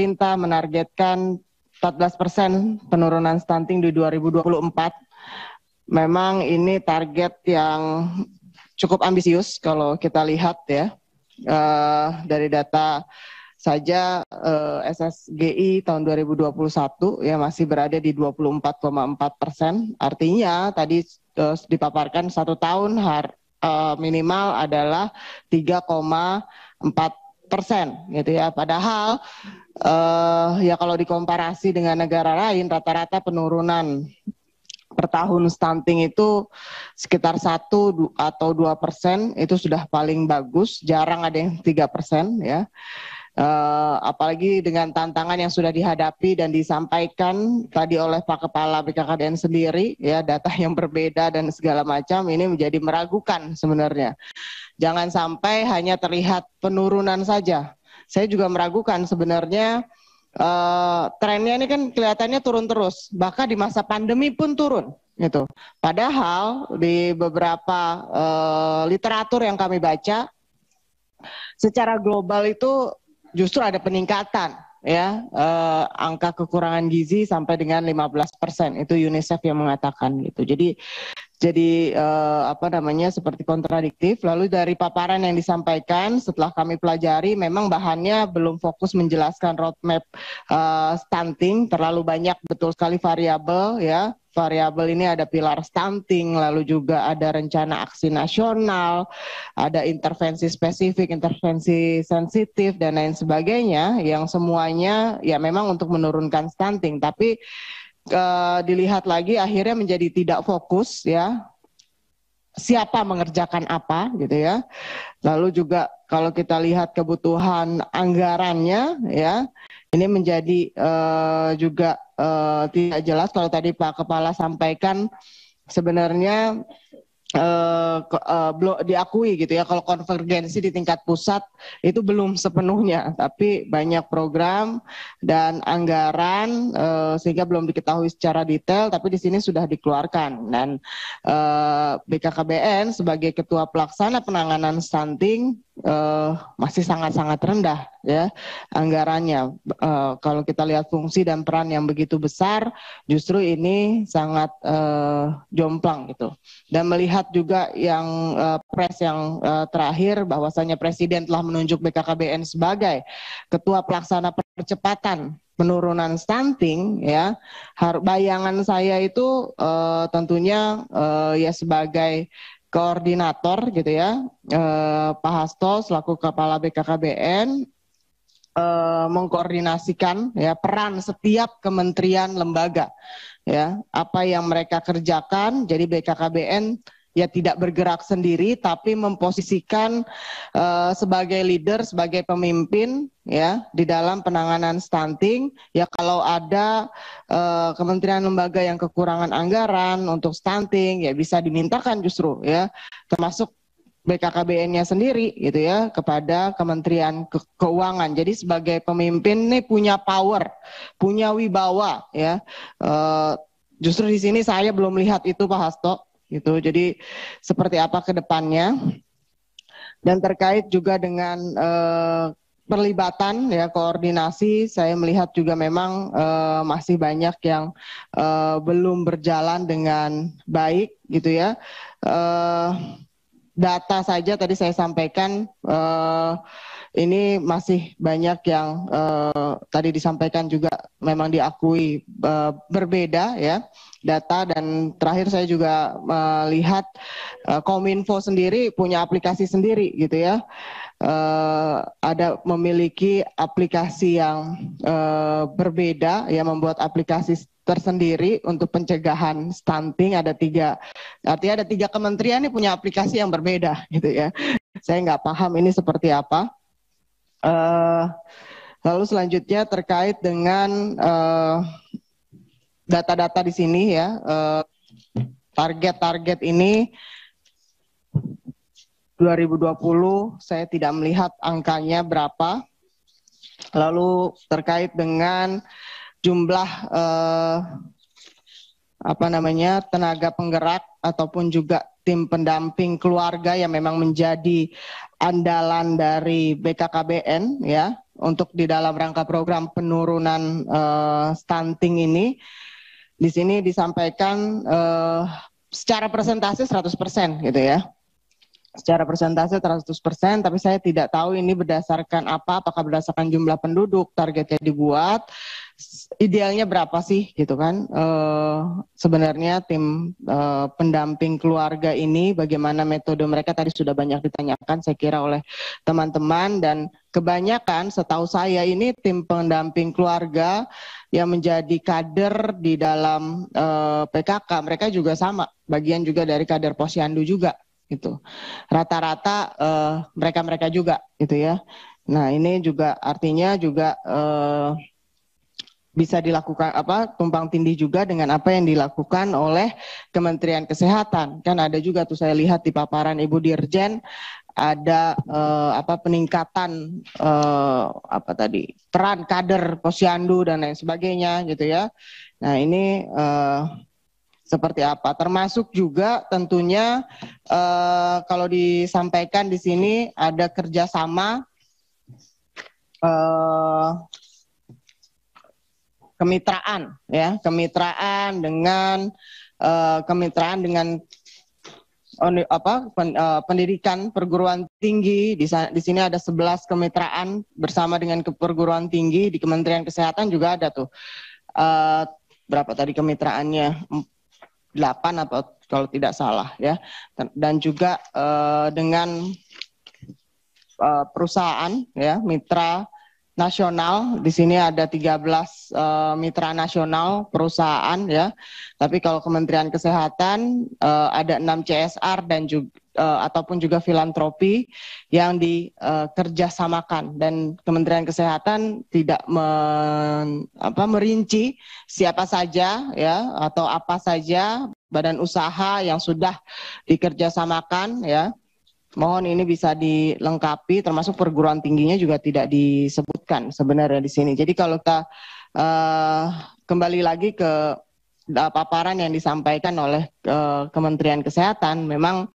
pemerintah menargetkan 14% persen penurunan stunting di 2024. Memang ini target yang cukup ambisius kalau kita lihat ya. Uh, dari data saja uh, eh, SSGI tahun 2021 ya masih berada di 24,4 persen. Artinya tadi eh, dipaparkan satu tahun har, uh, minimal adalah 3,4 Persen, gitu ya. Padahal uh, ya kalau dikomparasi dengan negara lain rata-rata penurunan per tahun stunting itu sekitar satu atau dua persen itu sudah paling bagus, jarang ada yang tiga persen ya. Uh, apalagi dengan tantangan yang sudah dihadapi dan disampaikan tadi oleh Pak Kepala BKKDN sendiri ya data yang berbeda dan segala macam ini menjadi meragukan sebenarnya. Jangan sampai hanya terlihat penurunan saja. Saya juga meragukan sebenarnya uh, trennya ini kan kelihatannya turun terus, bahkan di masa pandemi pun turun gitu. Padahal di beberapa uh, literatur yang kami baca secara global itu justru ada peningkatan ya eh, angka kekurangan gizi sampai dengan 15% persen itu UNICEF yang mengatakan gitu. Jadi jadi eh, apa namanya seperti kontradiktif. Lalu dari paparan yang disampaikan setelah kami pelajari, memang bahannya belum fokus menjelaskan roadmap eh, stunting, terlalu banyak betul sekali variabel ya. Variabel ini ada pilar stunting, lalu juga ada rencana aksi nasional, ada intervensi spesifik, intervensi sensitif dan lain sebagainya yang semuanya ya memang untuk menurunkan stunting, tapi Eh, dilihat lagi akhirnya menjadi tidak fokus ya siapa mengerjakan apa gitu ya. Lalu juga kalau kita lihat kebutuhan anggarannya ya ini menjadi uh, juga uh, tidak jelas kalau tadi Pak Kepala sampaikan sebenarnya uh, uh, diakui gitu ya kalau konvergensi di tingkat pusat itu belum sepenuhnya tapi banyak program dan anggaran uh, sehingga belum diketahui secara detail tapi di sini sudah dikeluarkan dan uh, BKKBN sebagai ketua pelaksana penanganan stunting uh, masih sangat-sangat rendah ya anggarannya. Uh, kalau kita lihat fungsi dan peran yang begitu besar, justru ini sangat uh, jomplang gitu. Dan melihat lihat juga yang uh, eh, pres yang uh, terakhir bahwasanya presiden telah menunjuk BKKBN sebagai ketua pelaksana percepatan penurunan stunting ya bayangan saya itu uh, tentunya uh, ya sebagai koordinator gitu ya uh, Pak Hasto selaku kepala BKKBN mengkoordinasikan ya peran setiap kementerian lembaga ya apa yang mereka kerjakan jadi BKKBN ya tidak bergerak sendiri tapi memposisikan uh, sebagai leader sebagai pemimpin ya di dalam penanganan stunting ya kalau ada uh, kementerian lembaga yang kekurangan anggaran untuk stunting ya bisa dimintakan justru ya termasuk BKKBN-nya sendiri gitu ya kepada Kementerian Ke Keuangan. Jadi sebagai pemimpin nih punya power, punya wibawa ya. Uh, justru di sini saya belum lihat itu Pak Hasto gitu. Jadi seperti apa ke depannya? Dan terkait juga dengan uh, perlibatan ya koordinasi saya melihat juga memang uh, masih banyak yang uh, belum berjalan dengan baik gitu ya uh, data saja tadi saya sampaikan uh, ini masih banyak yang uh, tadi disampaikan juga memang diakui uh, berbeda ya data dan terakhir saya juga melihat uh, Kominfo sendiri punya aplikasi sendiri gitu ya. Uh, ada memiliki aplikasi yang uh, berbeda ya membuat aplikasi tersendiri untuk pencegahan stunting ada tiga artinya ada tiga kementerian ini punya aplikasi yang berbeda gitu ya saya nggak paham ini seperti apa Uh, lalu selanjutnya terkait dengan eh, data-data uh, di sini ya eh, target-target uh, ini 2020 saya tidak melihat angkanya berapa. Lalu terkait dengan jumlah uh, apa namanya tenaga penggerak ataupun juga tim pendamping keluarga yang memang menjadi andalan dari BKKBN ya untuk di dalam rangka program penurunan uh, stunting ini. Di sini disampaikan uh, secara persentase 100% gitu ya. Secara persentase 100%, tapi saya tidak tahu ini berdasarkan apa, apakah berdasarkan jumlah penduduk targetnya dibuat idealnya berapa sih gitu kan? Uh, sebenarnya tim uh, pendamping keluarga ini bagaimana metode mereka tadi sudah banyak ditanyakan saya kira oleh teman-teman dan kebanyakan setahu saya ini tim pendamping keluarga yang menjadi kader di dalam uh, eh, PKK mereka juga sama bagian juga dari kader posyandu juga gitu. Rata-rata mereka-mereka juga gitu ya. Nah, ini juga artinya juga uh, bisa dilakukan apa tumpang tindih juga dengan apa yang dilakukan oleh Kementerian Kesehatan. Kan ada juga tuh saya lihat di paparan Ibu Dirjen ada eh, apa peningkatan eh, apa tadi peran kader posyandu dan lain sebagainya gitu ya. Nah, ini eh, seperti apa. Termasuk juga tentunya eh, kalau disampaikan di sini ada kerjasama eh, kemitraan ya kemitraan dengan uh, kemitraan dengan apa eh, pendidikan perguruan tinggi di, di sini ada 11 kemitraan bersama dengan ke perguruan tinggi di Kementerian Kesehatan juga ada tuh uh, berapa tadi kemitraannya 8 atau kalau tidak salah ya dan juga uh, dengan uh, perusahaan ya mitra nasional. Di sini ada 13 uh, eh, mitra nasional perusahaan ya. Tapi kalau Kementerian Kesehatan uh, ada enam CSR dan juga uh, eh, ataupun juga filantropi yang dikerjasamakan uh, dan Kementerian Kesehatan tidak men, apa, merinci siapa saja ya atau apa saja badan usaha yang sudah dikerjasamakan ya Mohon ini bisa dilengkapi, termasuk perguruan tingginya juga tidak disebutkan sebenarnya di sini. Jadi kalau kita uh, kembali lagi ke eh, paparan yang disampaikan oleh uh, Kementerian Kesehatan, memang